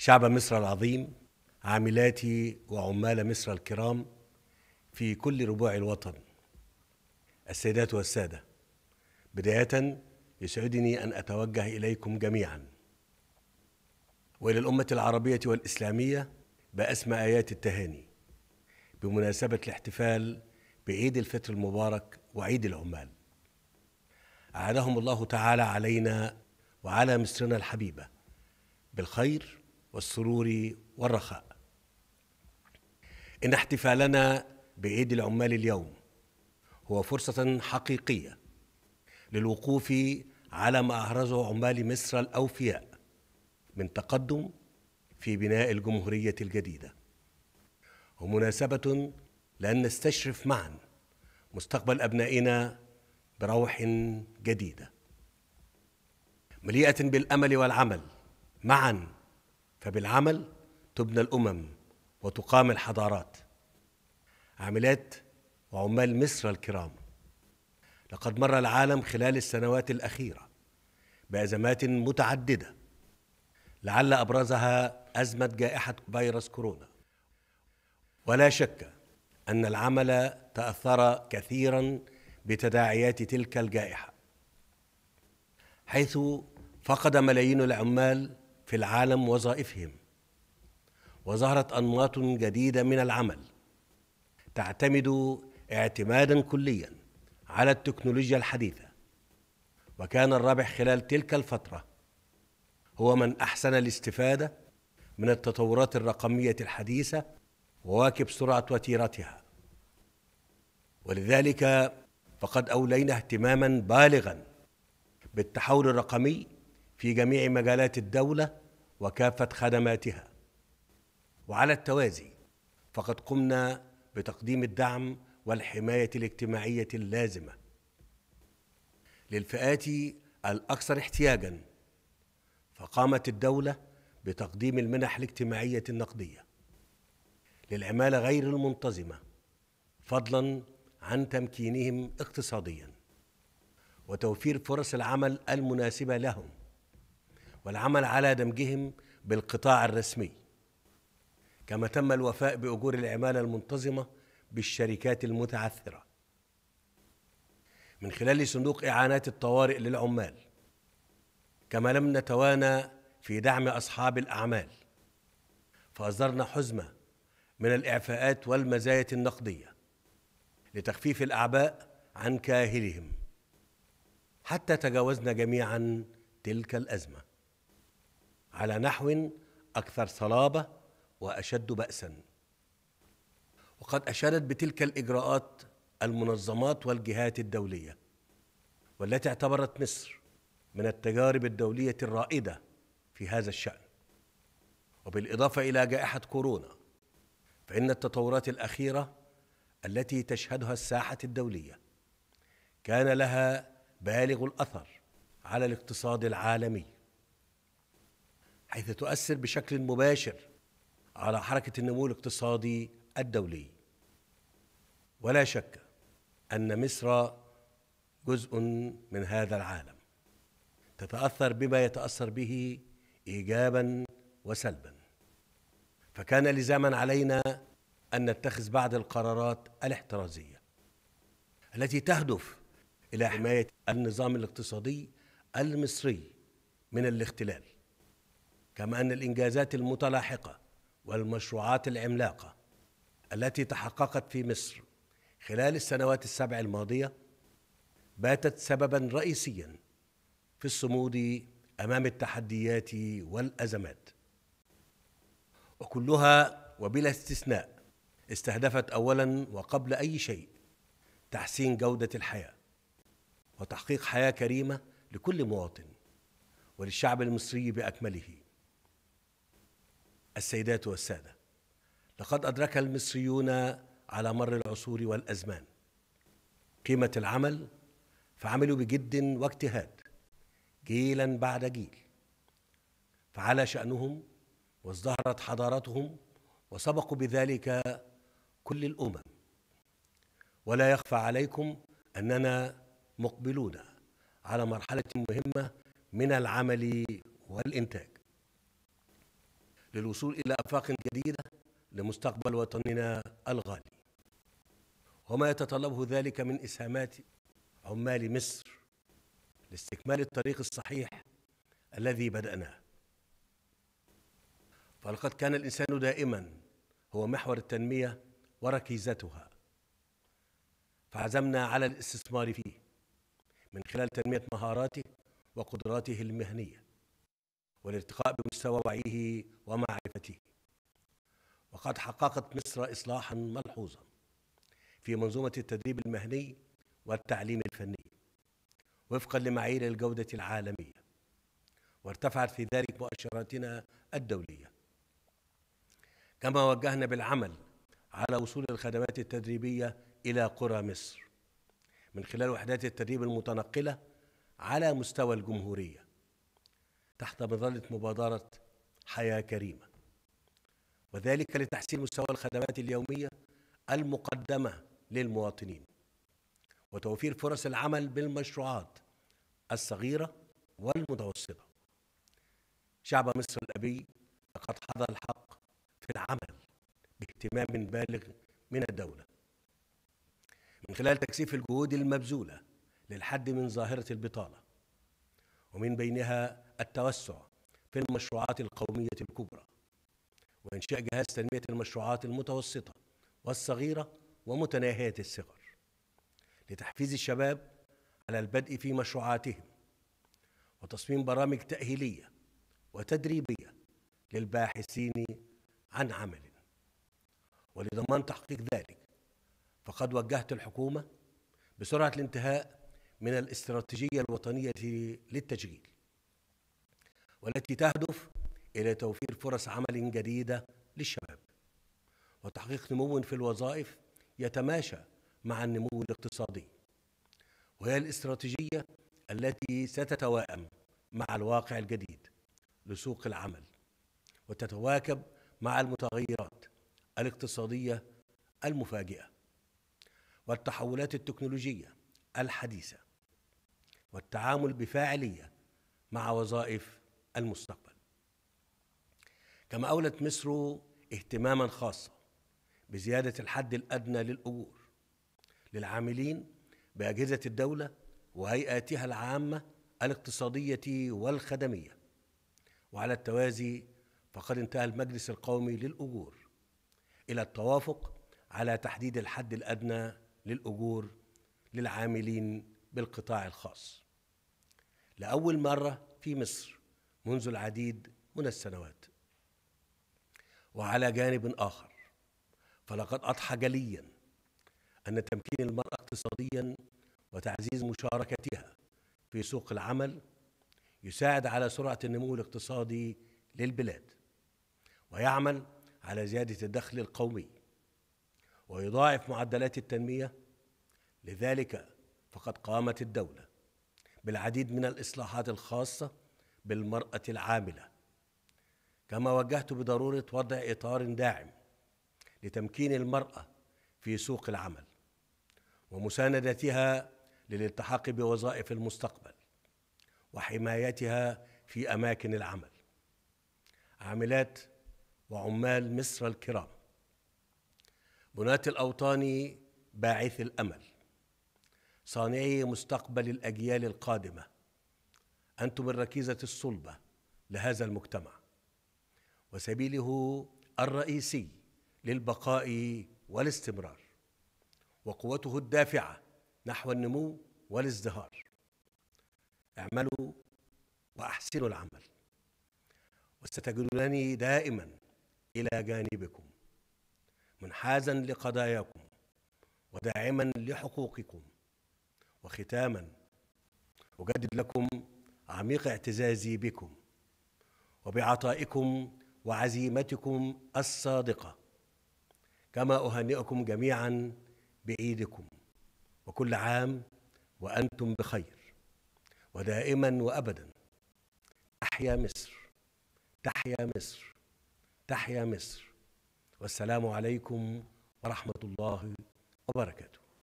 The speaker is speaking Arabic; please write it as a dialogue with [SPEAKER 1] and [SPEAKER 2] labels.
[SPEAKER 1] شعب مصر العظيم عاملاتي وعمال مصر الكرام في كل ربوع الوطن السيدات والسادة بداية يسعدني أن أتوجه إليكم جميعا وإلى الأمة العربية والإسلامية بأسمى آيات التهاني بمناسبة الاحتفال بعيد الفطر المبارك وعيد العمال أعادهم الله تعالى علينا وعلى مصرنا الحبيبة بالخير والسرور والرخاء إن احتفالنا بعيد العمال اليوم هو فرصة حقيقية للوقوف على ما أهرزه عمال مصر الأوفياء من تقدم في بناء الجمهورية الجديدة ومناسبة لأن نستشرف معا مستقبل أبنائنا بروح جديدة مليئة بالأمل والعمل معا فبالعمل تبنى الأمم وتقام الحضارات عاملات وعمال مصر الكرام لقد مر العالم خلال السنوات الأخيرة بأزمات متعددة لعل أبرزها أزمة جائحة فيروس كورونا ولا شك أن العمل تأثر كثيرا بتداعيات تلك الجائحة حيث فقد ملايين العمال في العالم وظائفهم وظهرت انماط جديده من العمل تعتمد اعتمادا كليا على التكنولوجيا الحديثه وكان الرابح خلال تلك الفتره هو من احسن الاستفاده من التطورات الرقميه الحديثه وواكب سرعه وتيرتها ولذلك فقد اولينا اهتماما بالغا بالتحول الرقمي في جميع مجالات الدولة وكافة خدماتها وعلى التوازي فقد قمنا بتقديم الدعم والحماية الاجتماعية اللازمة للفئات الأكثر احتياجا فقامت الدولة بتقديم المنح الاجتماعية النقدية للعمالة غير المنتظمة فضلا عن تمكينهم اقتصاديا وتوفير فرص العمل المناسبة لهم والعمل على دمجهم بالقطاع الرسمي كما تم الوفاء باجور العماله المنتظمه بالشركات المتعثره من خلال صندوق اعانات الطوارئ للعمال كما لم نتوانى في دعم اصحاب الاعمال فاصدرنا حزمه من الاعفاءات والمزايا النقديه لتخفيف الاعباء عن كاهلهم حتى تجاوزنا جميعا تلك الازمه على نحو اكثر صلابه واشد باسا وقد اشادت بتلك الاجراءات المنظمات والجهات الدوليه والتي اعتبرت مصر من التجارب الدوليه الرائده في هذا الشان وبالاضافه الى جائحه كورونا فان التطورات الاخيره التي تشهدها الساحه الدوليه كان لها بالغ الاثر على الاقتصاد العالمي حيث تؤثر بشكل مباشر على حركة النمو الاقتصادي الدولي ولا شك أن مصر جزء من هذا العالم تتأثر بما يتأثر به إيجابا وسلبا فكان لزاما علينا أن نتخذ بعض القرارات الاحترازية التي تهدف إلى حماية النظام الاقتصادي المصري من الاختلال كما أن الإنجازات المتلاحقة والمشروعات العملاقة التي تحققت في مصر خلال السنوات السبع الماضية باتت سببا رئيسيا في الصمود أمام التحديات والأزمات وكلها وبلا استثناء استهدفت اولا وقبل اي شيء تحسين جوده الحياه وتحقيق حياه كريمه لكل مواطن وللشعب المصري باكمله السيدات والسادة لقد أدرك المصريون على مر العصور والأزمان قيمة العمل فعملوا بجد واجتهاد جيلا بعد جيل فعلى شأنهم وازدهرت حضارتهم وسبقوا بذلك كل الأمم ولا يخفى عليكم أننا مقبلون على مرحلة مهمة من العمل والإنتاج للوصول إلى آفاق جديدة لمستقبل وطننا الغالي وما يتطلبه ذلك من إسهامات عمال مصر لاستكمال الطريق الصحيح الذي بدأناه فلقد كان الإنسان دائما هو محور التنمية وركيزتها فعزمنا على الاستثمار فيه من خلال تنمية مهاراته وقدراته المهنيه والارتقاء بمستوى وعيه ومعرفته وقد حققت مصر إصلاحا ملحوظا في منظومة التدريب المهني والتعليم الفني وفقا لمعايير الجودة العالمية وارتفعت في ذلك مؤشراتنا الدولية كما وجهنا بالعمل على وصول الخدمات التدريبية إلى قرى مصر من خلال وحدات التدريب المتنقلة على مستوى الجمهورية تحت مظلة مبادرة حياة كريمة وذلك لتحسين مستوى الخدمات اليومية المقدمة للمواطنين وتوفير فرص العمل بالمشروعات الصغيرة والمتوسطة شعب مصر الأبي لقد حظى الحق في العمل باهتمام بالغ من الدولة من خلال تكثيف الجهود المبذولة للحد من ظاهرة البطالة ومن بينها التوسع في المشروعات القومية الكبرى وإنشاء جهاز تنمية المشروعات المتوسطة والصغيرة ومتناهية الصغر لتحفيز الشباب على البدء في مشروعاتهم وتصميم برامج تأهيلية وتدريبية للباحثين عن عمل ولضمان تحقيق ذلك فقد وجهت الحكومة بسرعة الانتهاء من الاستراتيجية الوطنية للتشغيل والتي تهدف إلى توفير فرص عمل جديدة للشباب وتحقيق نمو في الوظائف يتماشى مع النمو الاقتصادي وهي الاستراتيجية التي ستتواءم مع الواقع الجديد لسوق العمل وتتواكب مع المتغيرات الاقتصادية المفاجئة والتحولات التكنولوجية الحديثة والتعامل بفاعليه مع وظائف المستقبل كما اولت مصر اهتماما خاصا بزياده الحد الادنى للاجور للعاملين باجهزه الدوله وهيئاتها العامه الاقتصاديه والخدميه وعلى التوازي فقد انتهى المجلس القومي للاجور الى التوافق على تحديد الحد الادنى للاجور للعاملين بالقطاع الخاص لأول مرة في مصر منذ العديد من السنوات وعلى جانب آخر فلقد أضحى جليا أن تمكين المرأة اقتصاديا وتعزيز مشاركتها في سوق العمل يساعد على سرعة النمو الاقتصادي للبلاد ويعمل على زيادة الدخل القومي ويضاعف معدلات التنمية لذلك فقد قامت الدولة بالعديد من الإصلاحات الخاصة بالمرأة العاملة كما وجهت بضرورة وضع إطار داعم لتمكين المرأة في سوق العمل ومساندتها للالتحاق بوظائف المستقبل وحمايتها في أماكن العمل عاملات وعمال مصر الكرام بناة الأوطان باعث الأمل صانعي مستقبل الاجيال القادمه انتم الركيزه الصلبه لهذا المجتمع وسبيله الرئيسي للبقاء والاستمرار وقوته الدافعه نحو النمو والازدهار اعملوا واحسنوا العمل وستجدونني دائما الى جانبكم منحازا لقضاياكم وداعما لحقوقكم وختاما اجدد لكم عميق اعتزازي بكم وبعطائكم وعزيمتكم الصادقه كما اهنئكم جميعا بعيدكم وكل عام وانتم بخير ودائما وابدا تحيا مصر تحيا مصر تحيا مصر والسلام عليكم ورحمه الله وبركاته